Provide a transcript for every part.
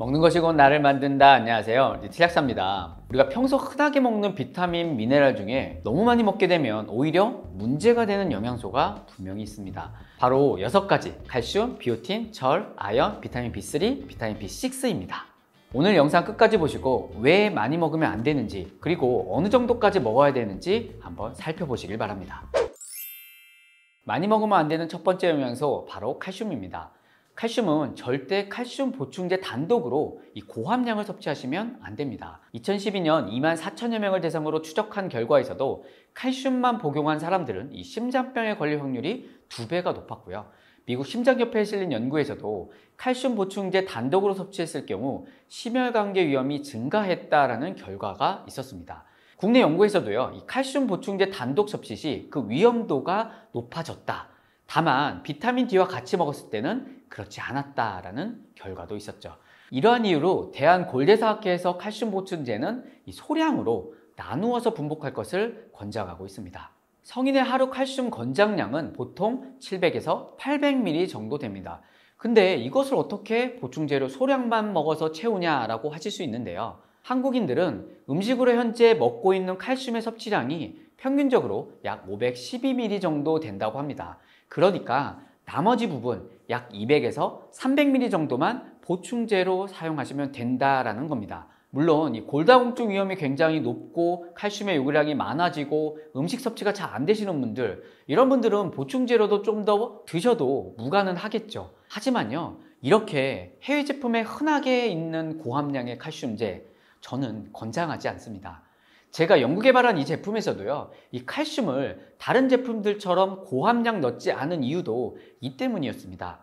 먹는 것이 곧 나를 만든다. 안녕하세요. 티약사입니다 우리가 평소 흔하게 먹는 비타민, 미네랄 중에 너무 많이 먹게 되면 오히려 문제가 되는 영양소가 분명히 있습니다. 바로 6가지. 칼슘, 비오틴, 철, 아연, 비타민 B3, 비타민 B6입니다. 오늘 영상 끝까지 보시고 왜 많이 먹으면 안 되는지 그리고 어느 정도까지 먹어야 되는지 한번 살펴보시길 바랍니다. 많이 먹으면 안 되는 첫 번째 영양소 바로 칼슘입니다. 칼슘은 절대 칼슘 보충제 단독으로 이 고함량을 섭취하시면 안 됩니다. 2012년 2만 4천여 명을 대상으로 추적한 결과에서도 칼슘만 복용한 사람들은 이 심장병에 걸릴 확률이 두배가 높았고요. 미국 심장협회에 실린 연구에서도 칼슘 보충제 단독으로 섭취했을 경우 심혈관계 위험이 증가했다라는 결과가 있었습니다. 국내 연구에서도요, 이 칼슘 보충제 단독 섭취 시 그 위험도가 높아졌다. 다만 비타민 D와 같이 먹었을 때는 그렇지 않았다라는 결과도 있었죠. 이러한 이유로 대한골대사학회에서 칼슘 보충제는 소량으로 나누어서 분복할 것을 권장하고 있습니다. 성인의 하루 칼슘 권장량은 보통 700에서 800ml 정도 됩니다. 근데 이것을 어떻게 보충제로 소량만 먹어서 채우냐라고 하실 수 있는데요. 한국인들은 음식으로 현재 먹고 있는 칼슘의 섭취량이 평균적으로 약 512ml 정도 된다고 합니다. 그러니까 나머지 부분 약 200에서 300ml 정도만 보충제로 사용하시면 된다라는 겁니다. 물론 이 골다공증 위험이 굉장히 높고 칼슘의 요구량이 많아지고 음식 섭취가 잘 안 되시는 분들 이런 분들은 보충제로도 좀 더 드셔도 무관은 하겠죠. 하지만요 이렇게 해외 제품에 흔하게 있는 고함량의 칼슘제 저는 권장하지 않습니다. 제가 연구 개발한 이 제품에서도요, 이 칼슘을 다른 제품들처럼 고함량 넣지 않은 이유도 이 때문이었습니다.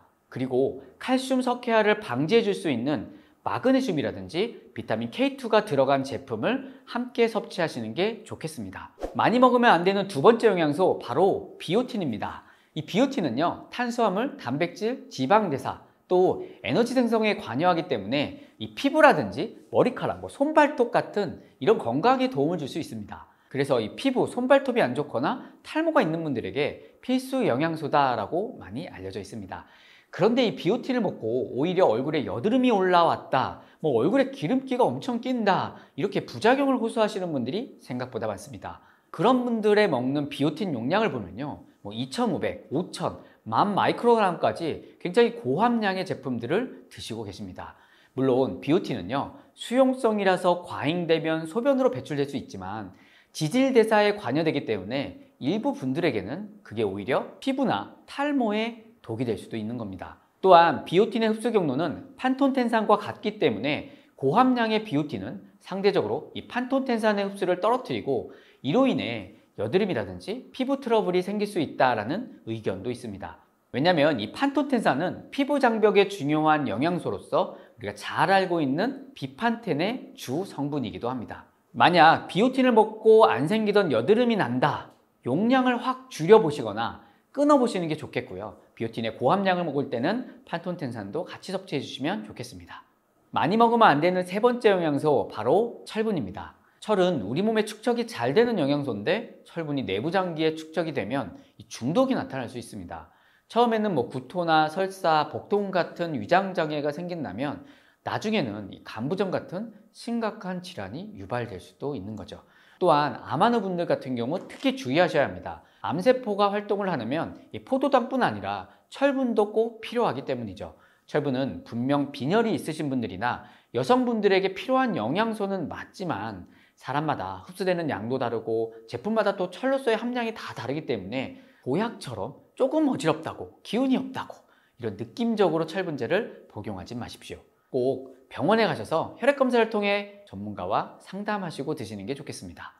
그리고 칼슘 석회화를 방지해 줄 수 있는 마그네슘이라든지 비타민 K2가 들어간 제품을 함께 섭취하시는 게 좋겠습니다. 많이 먹으면 안 되는 두 번째 영양소 바로 비오틴입니다. 이 비오틴은요, 탄수화물, 단백질, 지방 대사 또 에너지 생성에 관여하기 때문에 이 피부라든지 머리카락, 뭐 손발톱 같은 이런 건강에 도움을 줄 수 있습니다. 그래서 이 피부, 손발톱이 안 좋거나 탈모가 있는 분들에게 필수 영양소다라고 많이 알려져 있습니다. 그런데 이 비오티를 먹고 오히려 얼굴에 여드름이 올라왔다, 뭐 얼굴에 기름기가 엄청 낀다, 이렇게 부작용을 호소하시는 분들이 생각보다 많습니다. 그런 분들의 먹는 비오틴 용량을 보면요. 뭐 2,500, 5,000, 만 마이크로그램까지 굉장히 고함량의 제품들을 드시고 계십니다. 물론 BOT는요 수용성이라서 과잉되면 소변으로 배출될 수 있지만 지질 대사에 관여되기 때문에 일부 분들에게는 그게 오히려 피부나 탈모에 독이 될 수도 있는 겁니다. 또한 비오틴의 흡수 경로는 판톤텐산과 같기 때문에 고함량의 비오틴은 상대적으로 이 판톤텐산의 흡수를 떨어뜨리고 이로 인해 여드름이라든지 피부 트러블이 생길 수 있다라는 의견도 있습니다. 왜냐하면 이 판토텐산은 피부 장벽의 중요한 영양소로서 우리가 잘 알고 있는 비판텐의 주 성분이기도 합니다. 만약 비오틴을 먹고 안 생기던 여드름이 난다. 용량을 확 줄여보시거나 끊어보시는 게 좋겠고요. 비오틴의 고함량을 먹을 때는 판톤텐산도 같이 섭취해 주시면 좋겠습니다. 많이 먹으면 안 되는 세 번째 영양소 바로 철분입니다. 철은 우리 몸에 축적이 잘 되는 영양소인데 철분이 내부 장기에 축적이 되면 중독이 나타날 수 있습니다. 처음에는 뭐 구토나 설사, 복통 같은 위장 장애가 생긴다면 나중에는 간부점 같은 심각한 질환이 유발될 수도 있는 거죠. 또한 암환우 분들 같은 경우 특히 주의하셔야 합니다. 암세포가 활동을 하려면 포도당뿐 아니라 철분도 꼭 필요하기 때문이죠. 철분은 분명 빈혈이 있으신 분들이나 여성분들에게 필요한 영양소는 맞지만 사람마다 흡수되는 양도 다르고 제품마다 또 철로소의 함량이 다 다르기 때문에 보약처럼 조금 어지럽다고 기운이 없다고 이런 느낌적으로 철분제를 복용하지 마십시오. 꼭 병원에 가셔서 혈액검사를 통해 전문가와 상담하시고 드시는 게 좋겠습니다.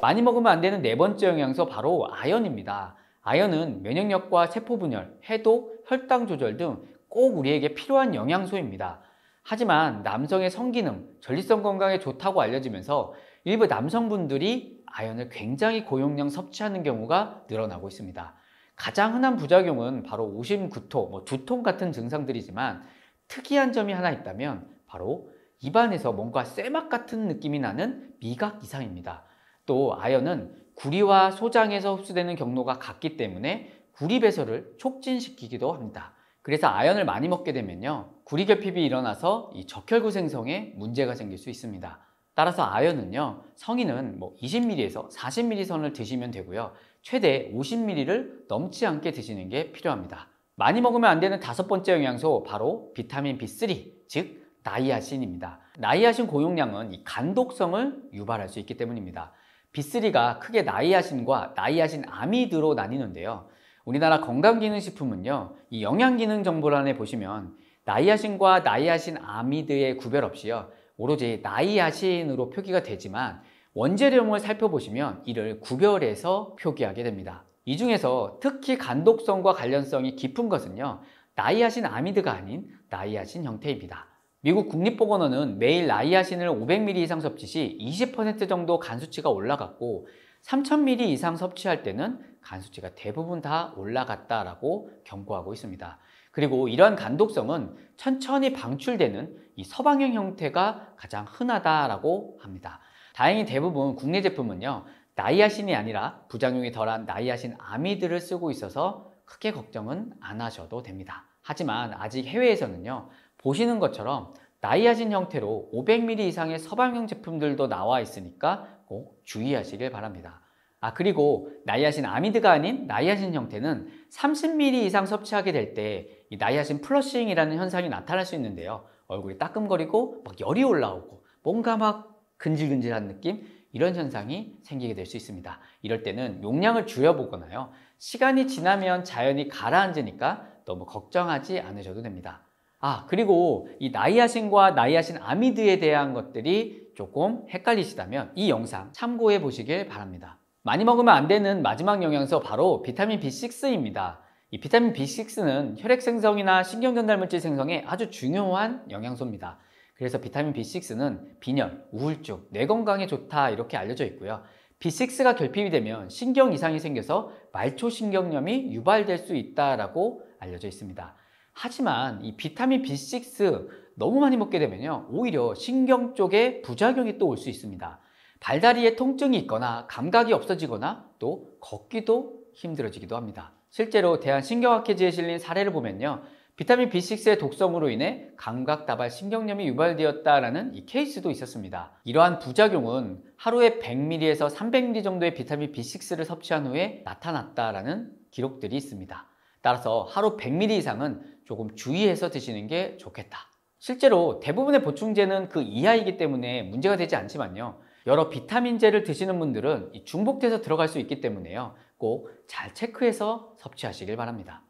많이 먹으면 안 되는 네 번째 영양소 바로 아연입니다. 아연은 면역력과 세포분열, 해독, 혈당 조절 등 꼭 우리에게 필요한 영양소입니다. 하지만 남성의 성기능, 전립선 건강에 좋다고 알려지면서 일부 남성분들이 아연을 굉장히 고용량 섭취하는 경우가 늘어나고 있습니다. 가장 흔한 부작용은 바로 오심구토, 뭐 두통 같은 증상들이지만 특이한 점이 하나 있다면 바로 입안에서 뭔가 쇠막 같은 느낌이 나는 미각 이상입니다. 또 아연은 구리와 소장에서 흡수되는 경로가 같기 때문에 구리 배설을 촉진시키기도 합니다. 그래서 아연을 많이 먹게 되면요. 구리결핍이 일어나서 이 적혈구 생성에 문제가 생길 수 있습니다. 따라서 아연은요, 성인은 뭐 20ml에서 40ml 선을 드시면 되고요. 최대 50ml를 넘지 않게 드시는 게 필요합니다. 많이 먹으면 안 되는 다섯 번째 영양소 바로 비타민 B3, 즉 나이아신입니다. 나이아신 고용량은 이 간독성을 유발할 수 있기 때문입니다. B3가 크게 나이아신과 나이아신 아미드로 나뉘는데요. 우리나라 건강기능식품은요, 이 영양기능정보란에 보시면 나이아신과 나이아신 아미드의 구별 없이요. 오로지 나이아신으로 표기가 되지만 원재료물 살펴보시면 이를 구별해서 표기하게 됩니다. 이 중에서 특히 간독성과 관련성이 깊은 것은요. 나이아신 아미드가 아닌 나이아신 형태입니다. 미국 국립보건원은 매일 나이아신을 500ml 이상 섭취 시 20% 정도 간수치가 올라갔고 3000ml 이상 섭취할 때는 간수치가 대부분 다 올라갔다라고 경고하고 있습니다. 그리고 이러한 간독성은 천천히 방출되는 이 서방형 형태가 가장 흔하다라고 합니다. 다행히 대부분 국내 제품은요. 나이아신이 아니라 부작용이 덜한 나이아신 아미드를 쓰고 있어서 크게 걱정은 안 하셔도 됩니다. 하지만 아직 해외에서는요. 보시는 것처럼 나이아신 형태로 500ml 이상의 서방형 제품들도 나와 있으니까 꼭 주의하시길 바랍니다. 아 그리고 나이아신 아미드가 아닌 나이아신 형태는 30ml 이상 섭취하게 될때 이 나이아신 플러싱이라는 현상이 나타날 수 있는데요. 얼굴이 따끔거리고 막 열이 올라오고 뭔가 막 근질근질한 느낌 이런 현상이 생기게 될 수 있습니다. 이럴 때는 용량을 줄여보거나요. 시간이 지나면 자연히 가라앉으니까 너무 걱정하지 않으셔도 됩니다. 아, 그리고 이 나이아신과 나이아신 아미드에 대한 것들이 조금 헷갈리시다면 이 영상 참고해 보시길 바랍니다. 많이 먹으면 안 되는 마지막 영양소 바로 비타민 B6입니다. 이 비타민 B6는 혈액 생성이나 신경 전달 물질 생성에 아주 중요한 영양소입니다. 그래서 비타민 B6는 빈혈, 우울증, 뇌 건강에 좋다 이렇게 알려져 있고요. B6가 결핍이 되면 신경 이상이 생겨서 말초신경염이 유발될 수 있다라고 알려져 있습니다. 하지만 이 비타민 B6 너무 많이 먹게 되면요. 오히려 신경 쪽에 부작용이 또 올 수 있습니다. 발다리에 통증이 있거나 감각이 없어지거나 또 걷기도 힘들어지기도 합니다. 실제로 대한신경학회지에 실린 사례를 보면요. 비타민 B6의 독성으로 인해 감각다발 신경염이 유발되었다라는 이 케이스도 있었습니다. 이러한 부작용은 하루에 100ml에서 300ml 정도의 비타민 B6를 섭취한 후에 나타났다라는 기록들이 있습니다. 따라서 하루 100ml 이상은 조금 주의해서 드시는 게 좋겠다. 실제로 대부분의 보충제는 그 이하이기 때문에 문제가 되지 않지만요. 여러 비타민제를 드시는 분들은 중복돼서 들어갈 수 있기 때문에요. 꼭잘 체크해서 섭취하시길 바랍니다.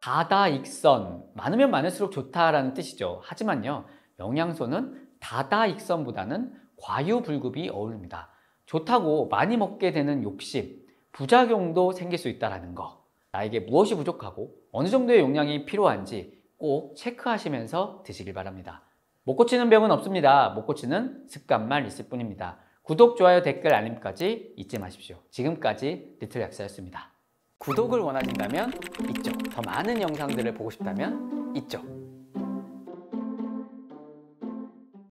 다다익선, 많으면 많을수록 좋다라는 뜻이죠. 하지만요, 영양소는 다다익선보다는 과유불급이 어울립니다. 좋다고 많이 먹게 되는 욕심, 부작용도 생길 수 있다는 거. 나에게 무엇이 부족하고 어느 정도의 용량이 필요한지 꼭 체크하시면서 드시길 바랍니다. 못 고치는 병은 없습니다. 못 고치는 습관만 있을 뿐입니다. 구독, 좋아요, 댓글, 알림까지 잊지 마십시오. 지금까지 리틀 약사였습니다. 구독을 원하신다면 이쪽, 더 많은 영상들을 보고 싶다면 이쪽